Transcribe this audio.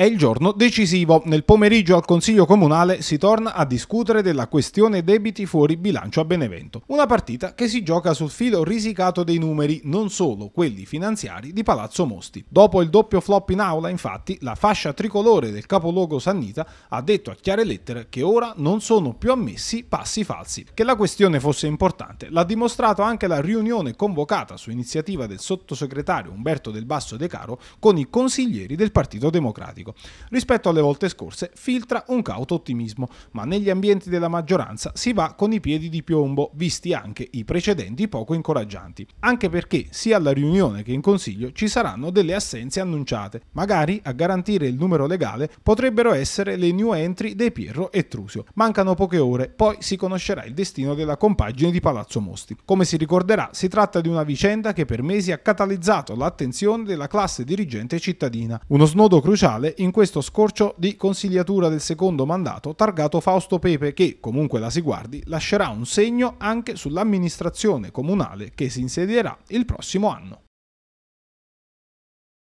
È il giorno decisivo. Nel pomeriggio al Consiglio Comunale si torna a discutere della questione debiti fuori bilancio a Benevento. Una partita che si gioca sul filo risicato dei numeri, non solo quelli finanziari di Palazzo Mosti. Dopo il doppio flop in aula, infatti, la fascia tricolore del capoluogo Sannita ha detto a chiare lettere che ora non sono più ammessi passi falsi. Che la questione fosse importante l'ha dimostrato anche la riunione convocata su iniziativa del sottosegretario Umberto Del Basso De Caro con i consiglieri del Partito Democratico. Gallego. Rispetto alle volte scorse filtra un cauto ottimismo, ma negli ambienti della maggioranza si va con i piedi di piombo, visti anche i precedenti poco incoraggianti, anche perché sia alla riunione che in Consiglio ci saranno delle assenze annunciate, magari a garantire il numero legale potrebbero essere le new entry dei Pirro e Trusio. Mancano poche ore, poi si conoscerà il destino della compagine di Palazzo Mosti. Come si ricorderà, si tratta di una vicenda che per mesi ha catalizzato l'attenzione della classe dirigente cittadina, uno snodo cruciale in questo scorcio di consigliatura del secondo mandato targato Fausto Pepe che, comunque la si guardi, lascerà un segno anche sull'amministrazione comunale che si insedierà il prossimo anno.